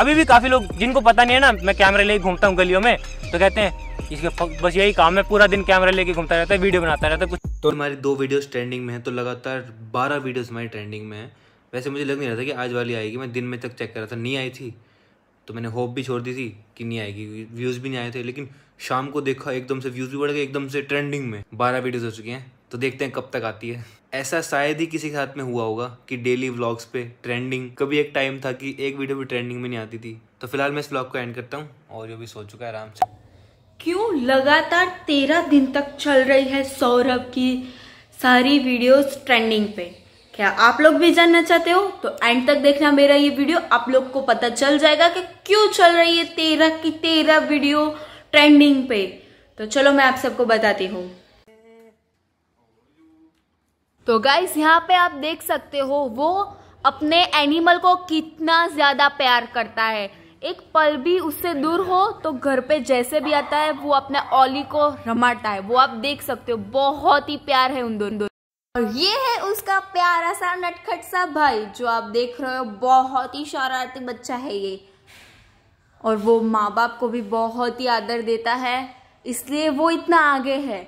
अभी भी काफ़ी लोग जिनको पता नहीं है ना मैं कैमरे लेके घूमता हूँ गलियों में तो कहते हैं इसके बस यही काम है पूरा दिन कैमरा लेके घूमता रहता है वीडियो बनाता रहता है कुछ तो हमारी दो वीडियोस ट्रेंडिंग में है तो लगातार बारह वीडियोस हमारी ट्रेंडिंग में है वैसे मुझे लग नहीं रहा था कि आज वाली आएगी मैं दिन में तक चेक कर रहा था नहीं आई थी तो मैंने होप भी छोड़ दी थी कि नहीं आएगी व्यूज़ भी नहीं आए थे लेकिन शाम को देखा एकदम से व्यूज़ भी बढ़ गए एकदम से ट्रेंडिंग में बारह वीडियोज़ हो चुके हैं तो देखते हैं कब तक आती है ऐसा शायद ही किसी के साथ में हुआ होगा कि डेली व्लॉग्स पे ट्रेंडिंग कभी एक टाइम था कि एक वीडियो भी ट्रेंडिंग में नहीं आती थी तो फिलहाल मैं इस व्लॉग को एंड करता हूँ और जो भी सो चुका है आराम से क्यों लगातार तेरह दिन तक चल रही है सौरभ की सारी वीडियोस ट्रेंडिंग पे क्या आप लोग भी जानना चाहते हो तो एंड तक देखना मेरा ये वीडियो आप लोग को पता चल जाएगा कि क्यों चल रही है तेरह की तेरह वीडियो ट्रेंडिंग पे तो चलो मैं आप सबको बताती हूँ तो गाइस यहाँ पे आप देख सकते हो वो अपने एनिमल को कितना ज़्यादा प्यार करता है एक पल भी उससे दूर हो तो घर पे जैसे भी आता है वो अपने ओली को रमाता है वो आप देख सकते हो बहुत ही प्यार है उन दोनों और ये है उसका प्यारा सा नटखट सा भाई जो आप देख रहे हो बहुत ही शरारती बच्चा है ये और वो माँ बाप को भी बहुत ही आदर देता है इसलिए वो इतना आगे है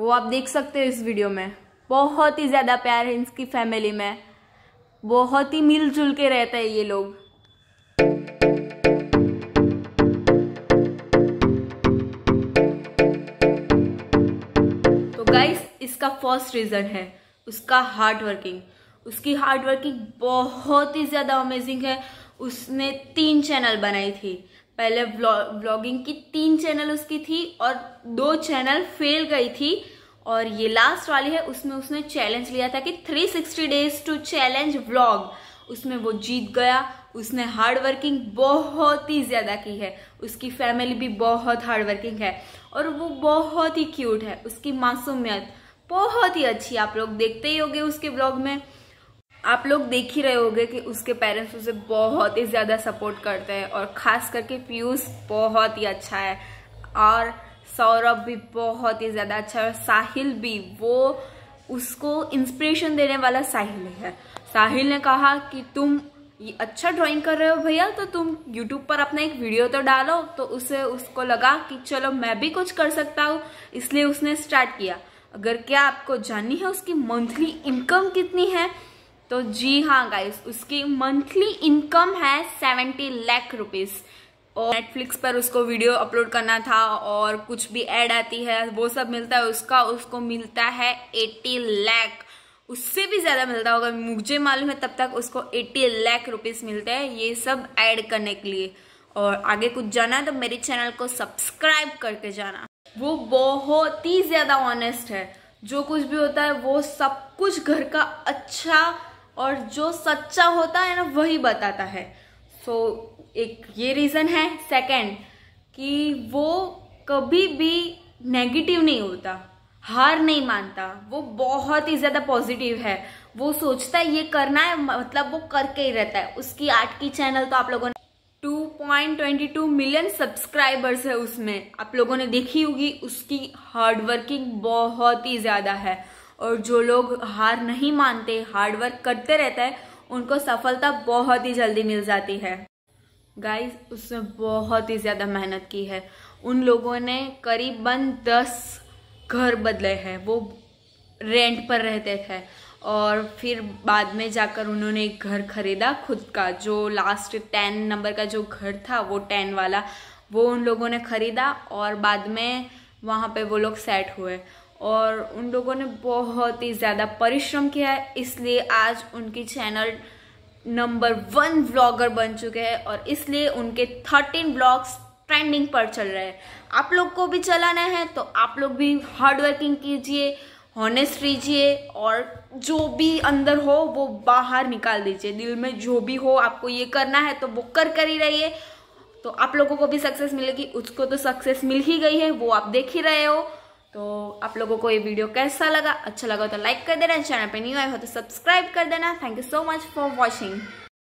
वो आप देख सकते हो इस वीडियो में बहुत ही ज़्यादा प्यार है इनकी फैमिली में बहुत ही मिलजुल के रहते हैं ये लोग तो गाइस इसका फर्स्ट रीज़न है उसका हार्ड वर्किंग उसकी हार्ड वर्किंग बहुत ही ज़्यादा अमेजिंग है उसने तीन चैनल बनाई थी पहले ब्लॉगिंग की तीन चैनल उसकी थी और दो चैनल फेल गई थी और ये लास्ट वाली है उसमें उसने चैलेंज लिया था कि 360 डेज टू चैलेंज व्लॉग उसमें वो जीत गया उसने हार्ड वर्किंग बहुत ही ज़्यादा की है उसकी फैमिली भी बहुत हार्ड वर्किंग है और वो बहुत ही क्यूट है उसकी मासूमियत बहुत ही अच्छी आप लोग देखते ही होंगे उसके ब्लॉग में आप लोग देख ही रहे होंगे कि उसके पेरेंट्स उसे बहुत ही ज़्यादा सपोर्ट करते हैं और ख़ास करके पीयूष बहुत ही अच्छा है और सौरभ भी बहुत ही ज़्यादा अच्छा है साहिल भी वो उसको इंस्पिरेशन देने वाला साहिल है साहिल ने कहा कि तुम ये अच्छा ड्राइंग कर रहे हो भैया तो तुम यूट्यूब पर अपना एक वीडियो तो डालो तो उसे उसको लगा कि चलो मैं भी कुछ कर सकता हूँ इसलिए उसने स्टार्ट किया अगर क्या आपको जाननी है उसकी मंथली इनकम कितनी है तो जी हाँ गाइस उसकी मंथली इनकम है सेवेंटी लैख रुपीज़ और नेटफ्लिक्स पर उसको वीडियो अपलोड करना था और कुछ भी एड आती है वो सब मिलता है उसका उसको मिलता है एट्टी लैख उससे भी ज़्यादा मिलता होगा मुझे मालूम है तब तक उसको एट्टी लाख रुपीज़ मिलते हैं ये सब ऐड करने के लिए और आगे कुछ जाना है तो मेरे चैनल को सब्सक्राइब करके जाना वो बहुत ही ज़्यादा ऑनेस्ट है जो कुछ भी होता है वो सब कुछ घर का अच्छा और जो सच्चा होता है ना वही बताता है सो so, एक ये रीज़न है सेकंड कि वो कभी भी नेगेटिव नहीं होता हार नहीं मानता वो बहुत ही ज़्यादा पॉजिटिव है वो सोचता है ये करना है मतलब वो करके ही रहता है उसकी आर्ट की चैनल तो आप लोगों ने 2.22 मिलियन सब्सक्राइबर्स है उसमें आप लोगों ने देखी होगी उसकी हार्डवर्किंग बहुत ही ज़्यादा है और जो लोग हार नहीं मानते हार्डवर्क करते रहते हैं उनको सफलता बहुत ही जल्दी मिल जाती है गाइस उसने बहुत ही ज़्यादा मेहनत की है उन लोगों ने करीबन दस घर बदले हैं वो रेंट पर रहते थे और फिर बाद में जाकर उन्होंने एक घर खरीदा खुद का जो लास्ट टेन नंबर का जो घर था वो टेन वाला वो उन लोगों ने खरीदा और बाद में वहाँ पे वो लोग सेट हुए और उन लोगों ने बहुत ही ज़्यादा परिश्रम किया है इसलिए आज उनकी चैनल नंबर वन ब्लॉगर बन चुके हैं और इसलिए उनके थर्टीन ब्लॉग्स ट्रेंडिंग पर चल रहे हैं आप लोग को भी चलाना है तो आप लोग भी हार्ड वर्किंग कीजिए हॉनेस्ट रहिए और जो भी अंदर हो वो बाहर निकाल दीजिए दिल में जो भी हो आपको ये करना है तो वो कर कर ही रहिए तो आप लोगों को भी सक्सेस मिलेगी उसको तो सक्सेस मिल ही गई है वो आप देख ही रहे हो तो आप लोगों को ये वीडियो कैसा लगा अच्छा लगा तो लाइक कर देना चैनल पे न्यू आए हो तो सब्सक्राइब कर देना thank you so much for watching